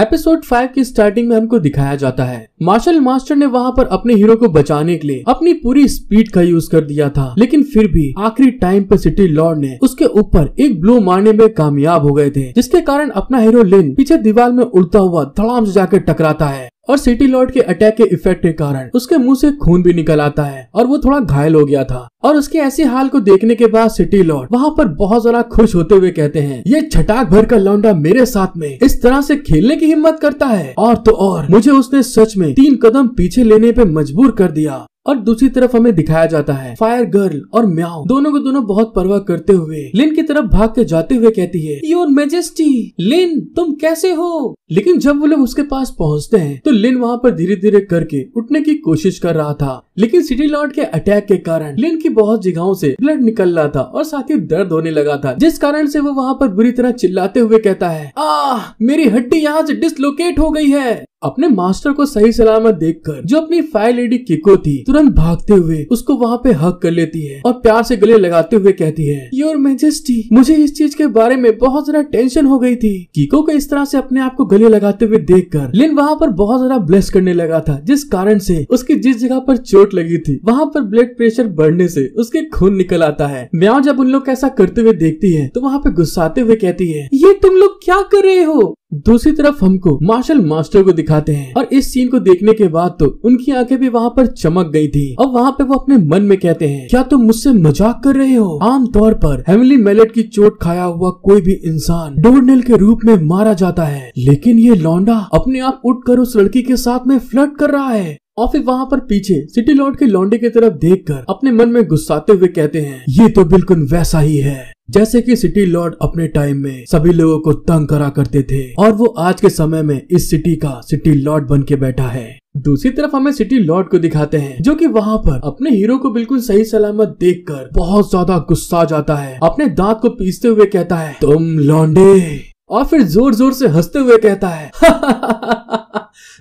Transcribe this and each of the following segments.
episode five की starting में हमको दिखाया जाता है मार्शल मास्टर ने वहाँ पर अपने हीरो को बचाने के लिए अपनी पूरी स्पीड का यूज कर दिया था लेकिन फिर भी आखिरी टाइम पर सिटी लॉर्ड ने उसके ऊपर एक ब्लू मारने में कामयाब हो गए थे जिसके कारण अपना हीरो लिन पीछे दीवार में उड़ता हुआ धड़ाम से जाकर टकराता है और सिटी लॉर्ड के अटैक के इफेक्ट के कारण उसके मुंह से खून भी निकल आता है और वो थोड़ा घायल हो गया था और उसके ऐसे हाल को देखने के बाद सिटी लॉर्ड वहाँ पर बहुत ज्यादा खुश होते हुए कहते हैं ये छटाक भर का लौंडा मेरे साथ में इस तरह से खेलने की हिम्मत करता है और तो और मुझे उसने सच में तीन कदम पीछे लेने पे मजबूर कर दिया और दूसरी तरफ हमें दिखाया जाता है फायर गर्ल और म्याओ दोनों को दोनों बहुत परवाह करते हुए लिन की तरफ भाग के जाते हुए कहती है योर मेजेस्टी लिन तुम कैसे हो लेकिन जब वो लोग उसके पास पहुंचते हैं तो लिन वहाँ पर धीरे धीरे करके उठने की कोशिश कर रहा था लेकिन सिटी लॉर्ड के अटैक के कारण लिन की बहुत जगहों से ब्लड निकल रहा था और साथ ही दर्द होने लगा था जिस कारण से वो वहाँ पर बुरी तरह चिल्लाते हुए कहता है आ मेरी हड्डी यहाँ से डिसलोकेट हो गई है अपने मास्टर को सही सलामत देखकर जो अपनी फाइल लेडी किको थी तुरंत भागते हुए उसको वहाँ पे हक कर लेती है और प्यार से गले लगाते हुए कहती है योर मेजेस्टी मुझे इस चीज के बारे में बहुत ज्यादा टेंशन हो गई थी किको को इस तरह से अपने आप को गले लगाते हुए देख कर लिन वहाँ पर बहुत ज्यादा ब्लेस करने लगा था जिस कारण से उसकी जिस जगह पर चोट लगी थी वहाँ पर ब्लड प्रेशर बढ़ने से उसके खून निकल आता है म्याओ जब उन लोग ऐसा करते हुए देखती है तो वहाँ पे गुस्साते हुए कहती है ये तुम लोग क्या कर रहे हो दूसरी तरफ हमको मार्शल मास्टर को दिखाते हैं और इस सीन को देखने के बाद तो उनकी आंखें भी वहाँ पर चमक गई थी और वहाँ पे वो अपने मन में कहते हैं क्या तुम तो मुझसे मजाक कर रहे हो आमतौर पर हेमली मेलेट की चोट खाया हुआ कोई भी इंसान डोरनेल के रूप में मारा जाता है लेकिन ये लौंडा अपने आप उठ उस लड़की के साथ में फ्लर्ट कर रहा है और फिर वहाँ पर पीछे सिटी लॉर्ड के लौंडे की तरफ देख अपने मन में गुस्साते हुए कहते हैं ये तो बिल्कुल वैसा ही है जैसे कि सिटी लॉर्ड अपने टाइम में सभी लोगों को तंग करा करते थे और वो आज के समय में इस सिटी का सिटी लॉर्ड बन के बैठा है दूसरी तरफ हमें सिटी लॉर्ड को दिखाते हैं जो कि वहाँ पर अपने हीरो को बिल्कुल सही सलामत देखकर बहुत ज्यादा गुस्सा जाता है अपने दांत को पीसते हुए कहता है तुम लॉन्डे और फिर जोर जोर से हंसते हुए कहता है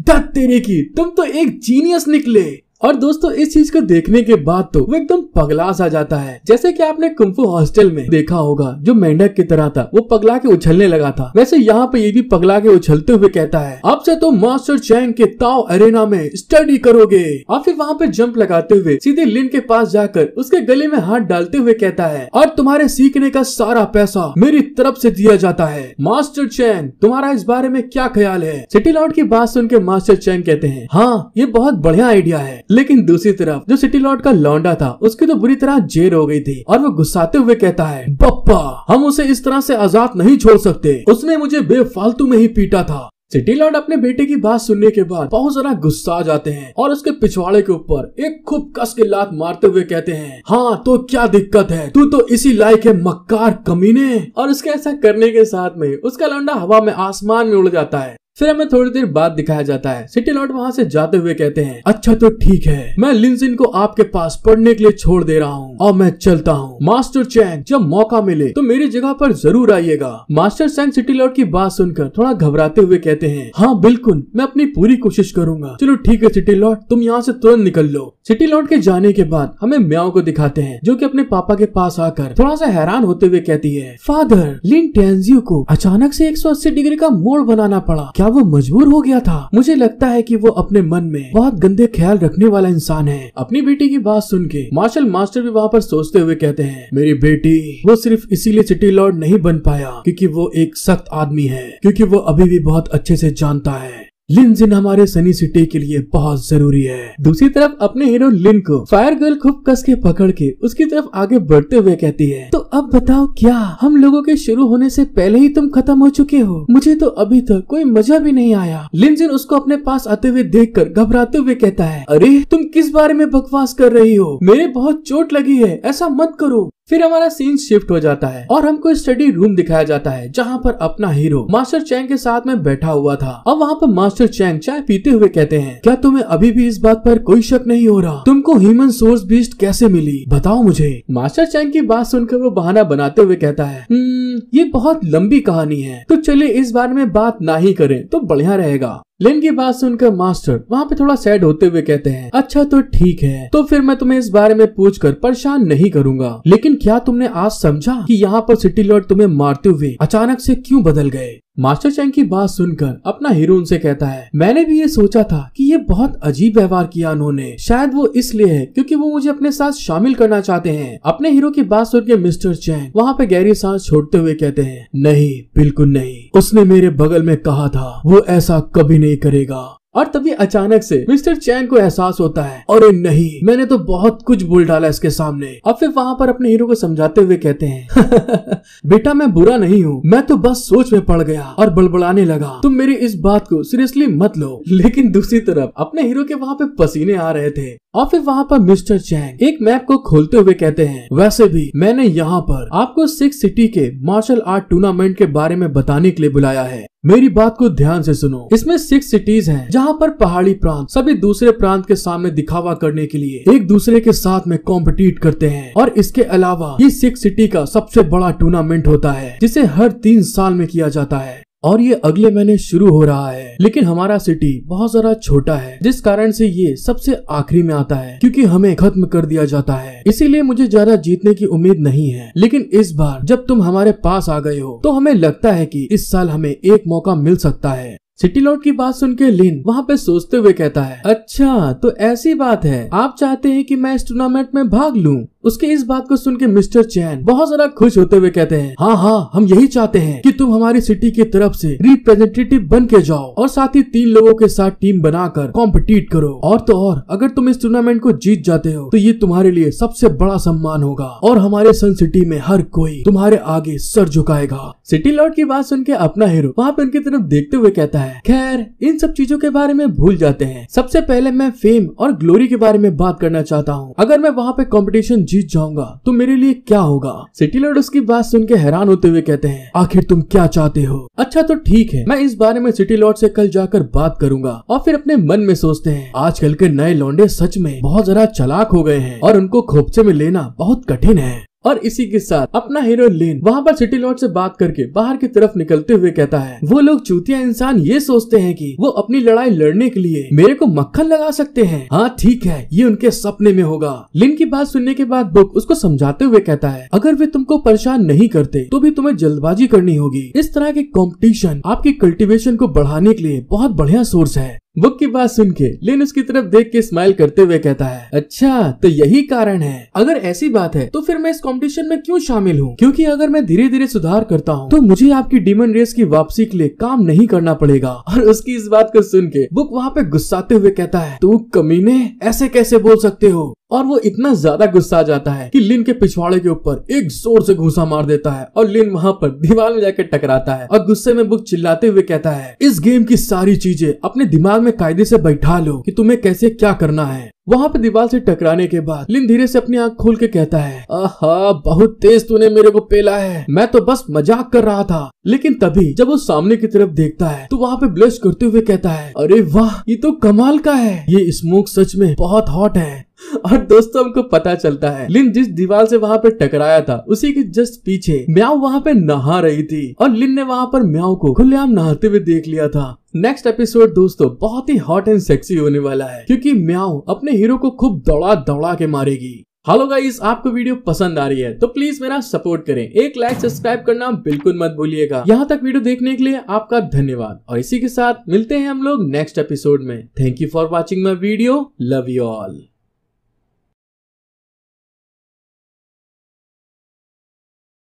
तेरे की तुम तो एक जीनियस निकले और दोस्तों इस चीज को देखने के बाद तो वो एकदम पगला सा जाता है जैसे कि आपने कुम्फू हॉस्टल में देखा होगा जो मेंढक की तरह था वो पगला के उछलने लगा था वैसे यहाँ पे ये भी पगला के उछलते हुए कहता है अब से तो मास्टर चैंग के ताओ अरेना में स्टडी करोगे और फिर वहाँ पे जंप लगाते हुए सीधे लिन के पास जाकर उसके गले में हाथ डालते हुए कहता है और तुम्हारे सीखने का सारा पैसा मेरी तरफ से दिया जाता है मास्टर चैन तुम्हारा इस बारे में क्या ख्याल है सिटी लॉर्ड की बात सुन के मास्टर चैन कहते हैं हाँ ये बहुत बढ़िया आइडिया है लेकिन दूसरी तरफ जो सिटी लॉर्ड का लौंडा था उसकी तो बुरी तरह जेर हो गई थी और वो गुस्साते हुए कहता है पप्पा हम उसे इस तरह से आजाद नहीं छोड़ सकते उसने मुझे बेफालतू में ही पीटा था सिटी लॉर्ड अपने बेटे की बात सुनने के बाद बहुत जरा गुस्सा आ जाते हैं और उसके पिछवाड़े के ऊपर एक खूब कस के लात मारते हुए कहते हैं हाँ तो क्या दिक्कत है तू तो इसी लायक है मक्कार कमीने और उसके ऐसा करने के साथ में उसका लौंडा हवा में आसमान में उड़ जाता है फिर हमें थोड़ी देर बाद दिखाया जाता है सिटी लॉर्ड वहाँ से जाते हुए कहते हैं अच्छा तो ठीक है मैं लिंसिन को आपके पास पढ़ने के लिए छोड़ दे रहा हूँ और मैं चलता हूँ मास्टर चैन जब मौका मिले तो मेरी जगह पर जरूर आइएगा मास्टर चैन सिटी लॉर्ड की बात सुनकर थोड़ा घबराते हुए कहते हैं हाँ बिल्कुल मैं अपनी पूरी कोशिश करूंगा चलो ठीक है सिटी लॉर्ड तुम यहाँ से तुरंत निकल लो सिटी लॉर्ड के जाने के बाद हमें म्याओ को दिखाते हैं जो की अपने पापा के पास आकर थोड़ा सा हैरान होते हुए कहती है फादर लिन टेंजियो को अचानक से एक डिग्री का मोड़ बनाना पड़ा क्या क्या वो मजबूर हो गया था मुझे लगता है कि वो अपने मन में बहुत गंदे ख्याल रखने वाला इंसान है अपनी बेटी की बात सुन के मार्शल मास्टर भी वहाँ पर सोचते हुए कहते हैं मेरी बेटी वो सिर्फ इसीलिए सिटी लॉर्ड नहीं बन पाया क्योंकि वो एक सख्त आदमी है क्योंकि वो अभी भी बहुत अच्छे से जानता है लिनजिन हमारे सनी सिटी के लिए बहुत जरूरी है दूसरी तरफ अपने हीरो लिन को फायर गर्ल खूब कस के पकड़ के उसकी तरफ आगे बढ़ते हुए कहती है तो अब बताओ क्या हम लोगों के शुरू होने से पहले ही तुम खत्म हो चुके हो मुझे तो अभी तक कोई मजा भी नहीं आया लिनजिन उसको अपने पास आते हुए देख कर घबराते हुए कहता है अरे तुम किस बारे में बकवास कर रही हो मेरे बहुत चोट लगी है ऐसा मत करो फिर हमारा सीन शिफ्ट हो जाता है और हमको स्टडी रूम दिखाया जाता है जहाँ पर अपना हीरो मास्टर चैंग के साथ में बैठा हुआ था अब वहाँ पर मास्टर चैंग चाय पीते हुए कहते हैं क्या तुम्हें अभी भी इस बात पर कोई शक नहीं हो रहा तुमको ह्यूमन सोर्स बीस्ट कैसे मिली बताओ मुझे मास्टर चैंग की बात सुनकर वो बहाना बनाते हुए कहता है हम्म, ये बहुत लंबी कहानी है तो चलिए इस बारे में बात ना ही करें तो बढ़िया रहेगा लिन की बात सुनकर मास्टर वहाँ पे थोड़ा सैड होते हुए कहते हैं अच्छा तो ठीक है तो फिर मैं तुम्हें इस बारे में पूछ कर परेशान नहीं करूंगा लेकिन क्या तुमने आज समझा कि यहाँ पर सिटी लॉर्ड तुम्हें मारते हुए अचानक से क्यों बदल गए मास्टर चैंग की बात सुनकर अपना हीरो उनसे कहता है मैंने भी ये सोचा था कि ये बहुत अजीब व्यवहार किया उन्होंने शायद वो इसलिए है क्योंकि वो मुझे अपने साथ शामिल करना चाहते हैं अपने हीरो की बात सुन के मिस्टर चैंग वहाँ पे गहरी सांस छोड़ते हुए कहते हैं नहीं बिल्कुल नहीं उसने मेरे बगल में कहा था वो ऐसा कभी नहीं करेगा और तभी अचानक से मिस्टर चैन को एहसास होता है अरे नहीं मैंने तो बहुत कुछ बोल डाला इसके सामने अब फिर वहाँ पर अपने हीरो को समझाते हुए कहते हैं बेटा मैं बुरा नहीं हूँ मैं तो बस सोच में पड़ गया और बड़बड़ाने लगा तुम मेरी इस बात को सीरियसली मत लो लेकिन दूसरी तरफ अपने हीरो के वहाँ पे पसीने आ रहे थे और फिर वहाँ पर मिस्टर चैंग एक मैप को खोलते हुए कहते हैं वैसे भी मैंने यहाँ पर आपको सिक्स सिटी के मार्शल आर्ट टूर्नामेंट के बारे में बताने के लिए बुलाया है मेरी बात को ध्यान से सुनो इसमें सिक्स सिटीज हैं जहां पर पहाड़ी प्रांत सभी दूसरे प्रांत के सामने दिखावा करने के लिए एक दूसरे के साथ में कॉम्पिटिट करते हैं और इसके अलावा ये सिक्स सिटी का सबसे बड़ा टूर्नामेंट होता है जिसे हर तीन साल में किया जाता है और ये अगले महीने शुरू हो रहा है लेकिन हमारा सिटी बहुत ज्यादा छोटा है जिस कारण से ये सबसे आखिरी में आता है क्योंकि हमें खत्म कर दिया जाता है इसीलिए मुझे ज्यादा जीतने की उम्मीद नहीं है लेकिन इस बार जब तुम हमारे पास आ गए हो तो हमें लगता है कि इस साल हमें एक मौका मिल सकता है सिटी लॉर्ड की बात सुन के लिन वहाँ पे सोचते हुए कहता है अच्छा तो ऐसी बात है आप चाहते हैं कि मैं इस टूर्नामेंट में भाग लूं उसके इस बात को सुन के मिस्टर चैन बहुत ज्यादा खुश होते हुए कहते हैं हाँ हाँ हम यही चाहते हैं कि तुम हमारी सिटी की तरफ से रिप्रेजेंटेटिव बन के जाओ और साथ ही तीन लोगों के साथ टीम बनाकर कॉम्पिटिट करो और तो और अगर तुम इस टूर्नामेंट को जीत जाते हो तो ये तुम्हारे लिए सबसे बड़ा सम्मान होगा और हमारे सन सिटी में हर कोई तुम्हारे आगे सर झुकाएगा सिटी लॉर्ड की बात सुन के अपना हीरो वहाँ पे उनकी तरफ देखते हुए कहता है है खैर इन सब चीजों के बारे में भूल जाते हैं सबसे पहले मैं फेम और ग्लोरी के बारे में बात करना चाहता हूँ अगर मैं वहाँ पे कॉम्पिटिशन जीत जाऊंगा तो मेरे लिए क्या होगा सिटी लॉर्ड उसकी बात सुन के हैरान होते हुए कहते हैं आखिर तुम क्या चाहते हो अच्छा तो ठीक है मैं इस बारे में सिटी लॉर्ड से कल जाकर बात करूंगा और फिर अपने मन में सोचते हैं आजकल के नए लौंडे सच में बहुत जरा चलाक हो गए हैं और उनको खोपचे में लेना बहुत कठिन है और इसी के साथ अपना हीरो लेन वहाँ पर सिटी लॉर्ड से बात करके बाहर की तरफ निकलते हुए कहता है वो लोग चूतिया इंसान ये सोचते हैं कि वो अपनी लड़ाई लड़ने के लिए मेरे को मक्खन लगा सकते हैं हाँ ठीक है ये उनके सपने में होगा लिन की बात सुनने के बाद बुक उसको समझाते हुए कहता है अगर वे तुमको परेशान नहीं करते तो भी तुम्हें जल्दबाजी करनी होगी इस तरह के कॉम्पिटिशन आपकी कल्टिवेशन को बढ़ाने के लिए बहुत बढ़िया सोर्स है बुक की बात सुन के लिन उसकी तरफ देख के स्माइल करते हुए कहता है अच्छा तो यही कारण है अगर ऐसी बात है तो फिर मैं इस कॉम्पिटिशन में क्यों शामिल हूँ क्योंकि अगर मैं धीरे धीरे सुधार करता हूँ तो मुझे आपकी डीमन रेस की वापसी के लिए काम नहीं करना पड़ेगा और उसकी इस बात को सुन के बुक वहाँ पे गुस्साते हुए कहता है तू कमीने ऐसे कैसे बोल सकते हो और वो इतना ज्यादा गुस्सा आ जाता है कि लिन के पिछवाड़े के ऊपर एक जोर से घूसा मार देता है और लिन वहां पर दीवार में जाकर टकराता है और गुस्से में बुक चिल्लाते हुए कहता है इस गेम की सारी चीजें अपने दिमाग में कायदे से बैठा लो कि तुम्हें कैसे क्या करना है वहाँ पे दीवार से टकराने के बाद लिन धीरे से अपनी आंख खोल के कहता है आहा बहुत तेज तूने मेरे को पेला है मैं तो बस मजाक कर रहा था लेकिन तभी जब वो सामने की तरफ देखता है तो वहाँ पे ब्लश करते हुए कहता है अरे वाह ये तो कमाल का है ये स्मोक सच में बहुत हॉट है और दोस्तों हमको पता चलता है लिन जिस दीवार से वहाँ पे टकराया था उसी के जस्ट पीछे म्याओ वहाँ पे नहा रही थी और लिन ने वहाँ पर म्याओ को खुलेआम नहाते हुए देख लिया था नेक्स्ट एपिसोड दोस्तों बहुत ही हॉट एंड सेक्सी होने वाला है क्योंकि म्याओ अपने हीरो को खूब दौड़ा दौड़ा के मारेगी हेलो गाइस आपको वीडियो पसंद आ रही है तो प्लीज मेरा सपोर्ट करें एक लाइक सब्सक्राइब करना बिल्कुल मत भूलिएगा यहाँ तक वीडियो देखने के लिए आपका धन्यवाद और इसी के साथ मिलते हैं हम लोग नेक्स्ट एपिसोड में thank you for watching my video love you all